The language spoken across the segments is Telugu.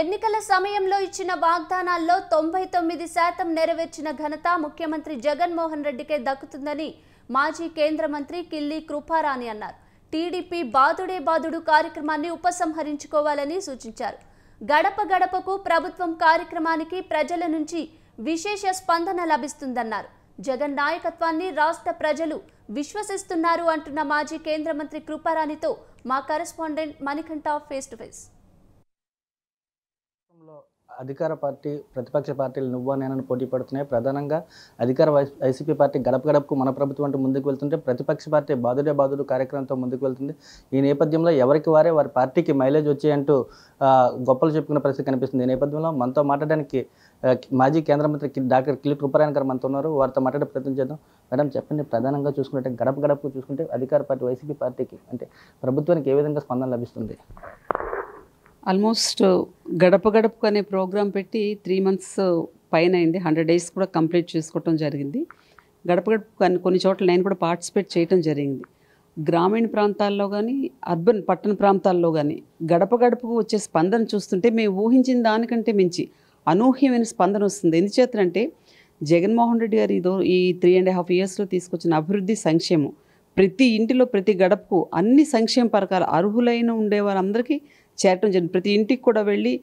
ఎన్నికల సమయంలో ఇచ్చిన వాగ్దానాల్లో తొంభై తొమ్మిది శాతం నెరవేర్చిన ఘనత ముఖ్యమంత్రి జగన్మోహన్ రెడ్డికే దక్కుతుందని మాజీ కేంద్ర మంత్రి కిల్లి కృపారాణి అన్నారు టీడీపీ బాదుడే బాదుడు కార్యక్రమాన్ని ఉపసంహరించుకోవాలని సూచించారు గడప గడపకు ప్రభుత్వం కార్యక్రమానికి ప్రజల నుంచి విశేష స్పందన లభిస్తుందన్నారు జగన్ నాయకత్వాన్ని రాష్ట్ర ప్రజలు విశ్వసిస్తున్నారు అంటున్న మాజీ కేంద్ర మంత్రి కృపారాణితో మా correspondent Manikanta face to face అధికార పార్టీ ప్రతిపక్ష పార్టీలు నువ్వా నేనని పోటీ పడుతున్నాయి ప్రధానంగా అధికార వైసీపీ పార్టీ గడప గడపకు మన ప్రభుత్వం అంటే ముందుకు వెళ్తుంటే ప్రతిపక్ష పార్టీ బాధుడే బాధుడు కార్యక్రమంతో ముందుకు వెళ్తుంది ఈ నేపథ్యంలో ఎవరికి వారే వారి పార్టీకి మైలేజ్ వచ్చాయంటూ గొప్పలు చెప్పుకున్న పరిస్థితి కనిపిస్తుంది ఈ నేపథ్యంలో మనతో మాట్లాడడానికి మాజీ కేంద్ర మంత్రి డాక్టర్ కిలి కృపరాయణ గారు మనతో ఉన్నారు వారితో మాట్లాడే ప్రయత్నం చేద్దాం మేడం చెప్పండి ప్రధానంగా చూసుకుంటే గడప గడపకు చూసుకుంటే అధికార పార్టీ వైసీపీ పార్టీకి అంటే ప్రభుత్వానికి ఏ విధంగా స్పందన లభిస్తుంది ఆల్మోస్ట్ గడప గడపకు అనే ప్రోగ్రాం పెట్టి త్రీ మంత్స్ పైన అయింది హండ్రెడ్ డేస్ కూడా కంప్లీట్ చేసుకోవటం జరిగింది గడప గడప కొన్ని చోట్ల నేను కూడా పార్టిసిపేట్ చేయటం జరిగింది గ్రామీణ ప్రాంతాల్లో కానీ అర్బన్ పట్టణ ప్రాంతాల్లో కానీ గడప గడపకు వచ్చే స్పందన చూస్తుంటే మేము ఊహించిన దానికంటే మించి అనూహ్యమైన స్పందన వస్తుంది ఎందుచేతనంటే జగన్మోహన్ రెడ్డి గారు ఇదో ఈ త్రీ అండ్ హాఫ్ ఇయర్స్లో తీసుకొచ్చిన అభివృద్ధి సంక్షేమం ప్రతి ఇంటిలో ప్రతి గడపకు అన్ని సంక్షేమ పరకాలు అర్హులైన ఉండే చేరటం జరిగింది ప్రతి ఇంటికి కూడా వెళ్ళి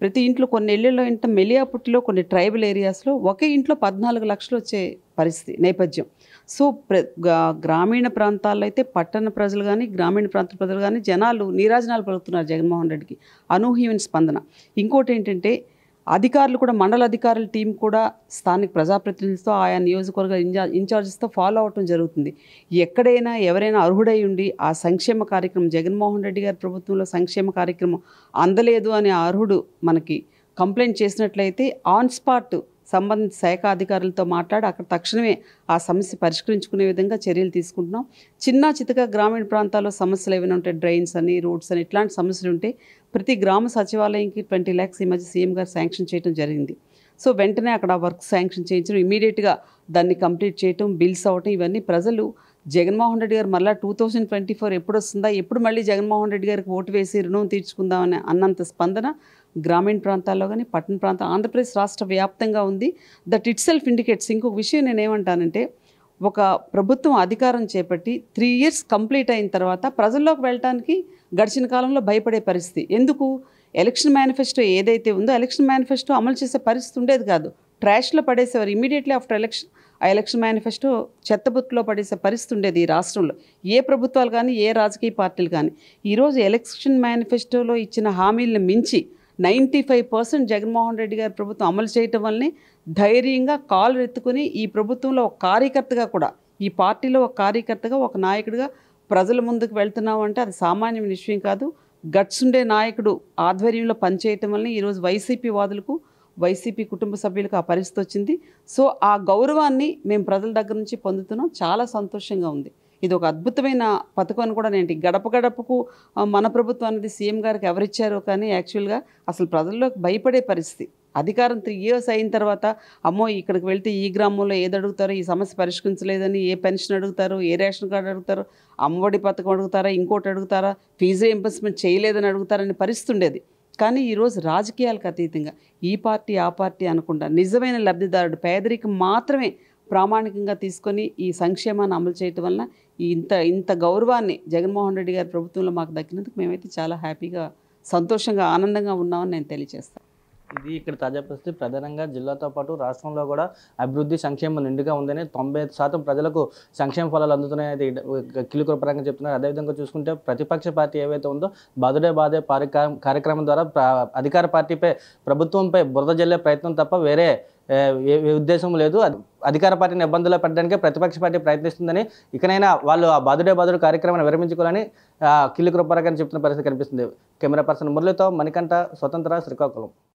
ప్రతి ఇంట్లో కొన్ని ఇళ్లలో ఇంట మెలియాపుట్టిలో కొన్ని ట్రైబల్ ఏరియాస్లో ఒకే ఇంట్లో పద్నాలుగు లక్షలు వచ్చే పరిస్థితి నేపథ్యం సో గ్రామీణ ప్రాంతాల్లో అయితే పట్టణ ప్రజలు కానీ గ్రామీణ ప్రాంత ప్రజలు కానీ జనాలు నీరాజనాలు పలుకుతున్నారు జగన్మోహన్ రెడ్డికి అనూహ్యమైన స్పందన ఇంకోటి ఏంటంటే అధికారులు కూడా మండల అధికారుల టీం కూడా స్థానిక ప్రజాప్రతినిధులతో ఆయా నియోజకవర్గ ఇన్ఛా ఇన్ఛార్జెస్తో ఫాలో అవటం జరుగుతుంది ఎక్కడైనా ఎవరైనా అర్హుడై ఉండి ఆ సంక్షేమ కార్యక్రమం జగన్మోహన్ రెడ్డి గారి ప్రభుత్వంలో సంక్షేమ కార్యక్రమం అందలేదు అనే అర్హుడు మనకి కంప్లైంట్ చేసినట్లయితే ఆన్ స్పాట్ సంబంధిత శాఖ అధికారులతో మాట్లాడి అక్కడ తక్షణమే ఆ సమస్య పరిష్కరించుకునే విధంగా చర్యలు తీసుకుంటున్నాం చిన్న చితక గ్రామీణ ప్రాంతాల్లో సమస్యలు ఏమైనా ఉంటే డ్రైన్స్ అని రోడ్స్ అని ఇట్లాంటి సమస్యలు ఉంటే ప్రతి గ్రామ సచివాలయంకి ట్వంటీ ల్యాక్స్ ఈ మధ్య సీఎం గారు శాంక్షన్ చేయడం జరిగింది సో వెంటనే అక్కడ వర్క్ శాంక్షన్ చేయించడం ఇమీడియట్గా దాన్ని కంప్లీట్ చేయటం బిల్స్ అవ్వటం ఇవన్నీ ప్రజలు జగన్మోహన్ రెడ్డి గారు మళ్ళీ టూ థౌజండ్ ట్వంటీ ఫోర్ ఎప్పుడు వస్తుందా ఎప్పుడు మళ్ళీ జగన్మోహన్ రెడ్డి గారికి ఓటు వేసి రుణం తీర్చుకుందామని అన్నంత స్పందన గ్రామీణ ప్రాంతాల్లో కానీ పట్టణ ప్రాంతం ఆంధ్రప్రదేశ్ రాష్ట్ర వ్యాప్తంగా ఉంది దట్ ఇట్ సెల్ఫ్ ఇండికేట్స్ ఇంకొక విషయం నేనేమంటానంటే ఒక ప్రభుత్వం అధికారం చేపట్టి త్రీ ఇయర్స్ కంప్లీట్ అయిన తర్వాత ప్రజల్లోకి వెళ్ళటానికి గడిచిన కాలంలో భయపడే పరిస్థితి ఎందుకు ఎలక్షన్ మేనిఫెస్టో ఏదైతే ఉందో ఎలక్షన్ మేనిఫెస్టో అమలు చేసే పరిస్థితి ఉండేది కాదు ట్రాష్లో పడేసేవారు ఇమీడియట్లీ ఆఫ్టర్ ఎలక్షన్ ఆ ఎలక్షన్ మేనిఫెస్టో చెత్తబుత్తులో పడేసే పరిస్థితి ఉండేది ఈ రాష్ట్రంలో ఏ ప్రభుత్వాలు కానీ ఏ రాజకీయ పార్టీలు కానీ ఈరోజు ఎలక్షన్ మేనిఫెస్టోలో ఇచ్చిన హామీలను మించి ninety five percent Jaganmohan Reddy గారి ప్రభుత్వం అమలు చేయటం వల్లనే ధైర్యంగా కాలు ఎత్తుకుని ఈ ప్రభుత్వంలో ఒక కార్యకర్తగా కూడా ఈ పార్టీలో ఒక కార్యకర్తగా ఒక నాయకుడిగా ప్రజల ముందుకు వెళ్తున్నావు అంటే అది సామాన్య విషయం కాదు గట్స్ ఉండే నాయకుడు ఆధ్వర్యంలో పనిచేయటం వల్లనే ఈరోజు వైసీపీ వాదులకు వైసీపీ కుటుంబ సభ్యులకు ఆ పరిస్థితి వచ్చింది సో ఆ గౌరవాన్ని మేము ప్రజల దగ్గర నుంచి పొందుతున్నాం చాలా సంతోషంగా ఉంది ఇది ఒక అద్భుతమైన పథకం అని కూడా నేను గడప గడపకు మన ప్రభుత్వం అనేది సీఎం గారికి ఎవరిచ్చారో కానీ యాక్చువల్గా అసలు ప్రజల్లో భయపడే పరిస్థితి అధికారం త్రీ ఇయర్స్ అయిన తర్వాత అమ్మో ఇక్కడికి వెళ్తే ఈ గ్రామంలో ఏది అడుగుతారో ఈ సమస్య పరిష్కరించలేదని ఏ పెన్షన్ అడుగుతారు ఏ రేషన్ కార్డు అడుగుతారు అమ్మఒడి పథకం అడుగుతారా ఇంకోటి అడుగుతారా ఫీజు రీఎంబర్స్మెంట్ చేయలేదని అడుగుతారని పరిస్థితి ఉండేది కానీ ఈరోజు రాజకీయాలకు అతీతంగా ఈ పార్టీ ఆ పార్టీ అనకుండా నిజమైన లబ్ధిదారుడు పేదరికం మాత్రమే ప్రామాణికంగా తీసుకొని ఈ సంక్షేమాన్ని అమలు చేయటం వలన ఇంత ఇంత గౌరవాన్ని జగన్మోహన్ రెడ్డి గారి ప్రభుత్వంలో మాకు దక్కినందుకు మేమైతే చాలా హ్యాపీగా సంతోషంగా ఆనందంగా ఉన్నామని నేను తెలియజేస్తాను ఇది ఇక్కడ తాజా పరిస్థితి ప్రధానంగా జిల్లాతో పాటు రాష్ట్రంలో కూడా అభివృద్ధి సంక్షేమం నిండుగా ఉందని తొంభై శాతం ప్రజలకు సంక్షేమ ఫలాలు అందుతున్నాయి అది కిలుకుల పరంగా చెప్తున్నారు అదేవిధంగా చూసుకుంటే ప్రతిపక్ష పార్టీ ఏవైతే ఉందో బాదుడే బాధే కార్యక్రమం ద్వారా అధికార పార్టీపై ప్రభుత్వంపై బురద జల్లే ప్రయత్నం తప్ప వేరే ఉద్దేశం లేదు అధికార పార్టీని ఇబ్బందులు పెట్టడానికి ప్రతిపక్ష పార్టీ ప్రయత్నిస్తుందని ఇకనైనా వాళ్ళు ఆ బాదుడే బాదుడు కార్యక్రమాన్ని విరమించుకోవాలని కిల్లు కృపరకని చెప్తున్న పరిస్థితి కనిపిస్తుంది కెమెరా పర్సన్ మురళితో మణికంఠ స్వతంత్ర శ్రీకాకుళం